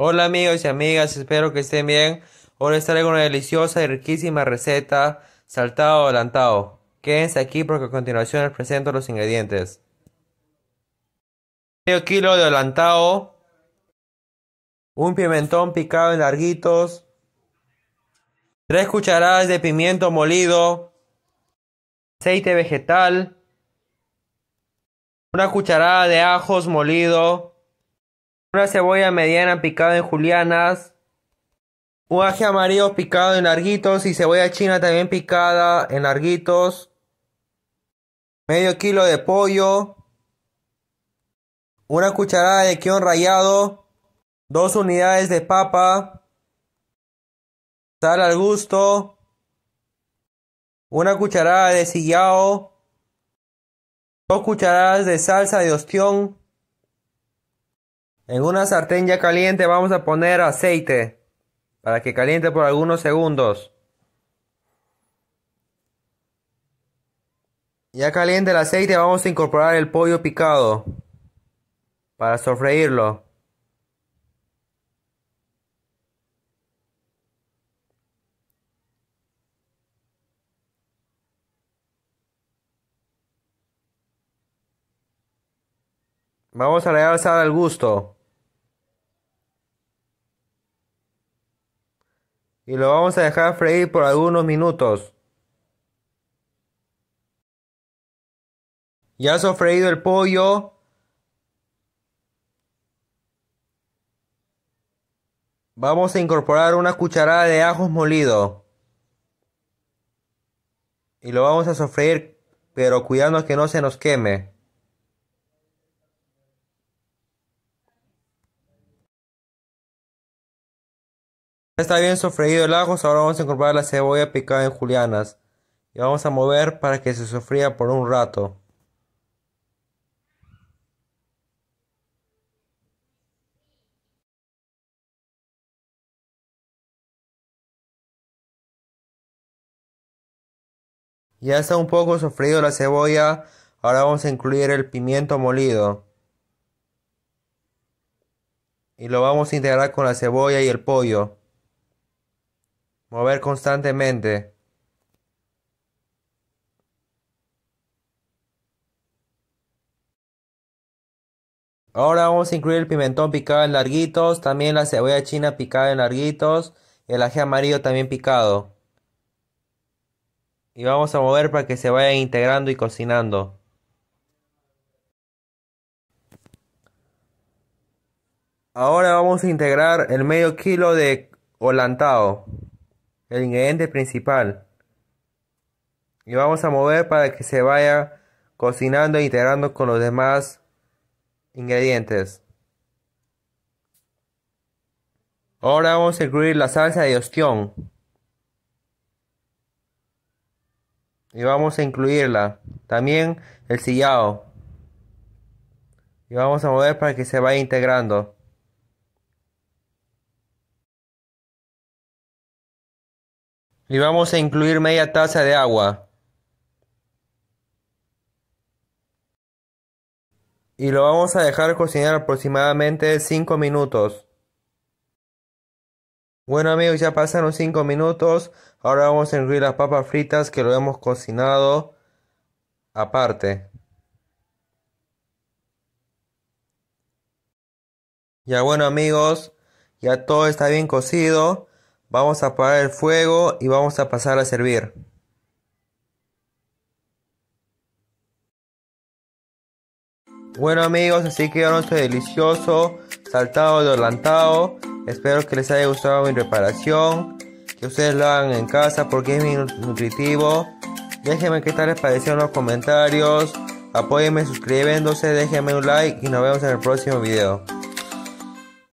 Hola amigos y amigas, espero que estén bien. Hoy les traigo una deliciosa y riquísima receta saltado adelantado. Quédense aquí porque a continuación les presento los ingredientes. Medio kilo de adelantado. Un pimentón picado en larguitos. tres cucharadas de pimiento molido. Aceite vegetal. Una cucharada de ajos molido una cebolla mediana picada en julianas, un ají amarillo picado en larguitos y cebolla china también picada en larguitos, medio kilo de pollo, una cucharada de quión rallado, dos unidades de papa, sal al gusto, una cucharada de sillao, dos cucharadas de salsa de ostión, en una sartén ya caliente vamos a poner aceite para que caliente por algunos segundos. Ya caliente el aceite vamos a incorporar el pollo picado para sofreírlo. Vamos a agregar sal al gusto. y lo vamos a dejar freír por algunos minutos. Ya sofreído el pollo. Vamos a incorporar una cucharada de ajos molido. Y lo vamos a sofreír, pero cuidando que no se nos queme. está bien sofreído el ajo, ahora vamos a incorporar la cebolla picada en julianas. Y vamos a mover para que se sofría por un rato. Ya está un poco sufrido la cebolla, ahora vamos a incluir el pimiento molido. Y lo vamos a integrar con la cebolla y el pollo. Mover constantemente. Ahora vamos a incluir el pimentón picado en larguitos, también la cebolla china picada en larguitos el ají amarillo también picado. Y vamos a mover para que se vaya integrando y cocinando. Ahora vamos a integrar el medio kilo de holantao el ingrediente principal. Y vamos a mover para que se vaya cocinando e integrando con los demás ingredientes. Ahora vamos a incluir la salsa de ostión. Y vamos a incluirla. También el sillao. Y vamos a mover para que se vaya integrando. y vamos a incluir media taza de agua. Y lo vamos a dejar cocinar aproximadamente 5 minutos. Bueno amigos, ya pasaron 5 minutos. Ahora vamos a incluir las papas fritas que lo hemos cocinado aparte. Ya bueno amigos, ya todo está bien cocido. Vamos a apagar el fuego y vamos a pasar a servir. Bueno amigos, así que nuestro delicioso saltado de orlantado. Espero que les haya gustado mi reparación. Que ustedes lo hagan en casa porque es muy nutritivo. Déjenme qué tal les pareció en los comentarios. Apóyenme suscribiéndose, déjenme un like y nos vemos en el próximo video.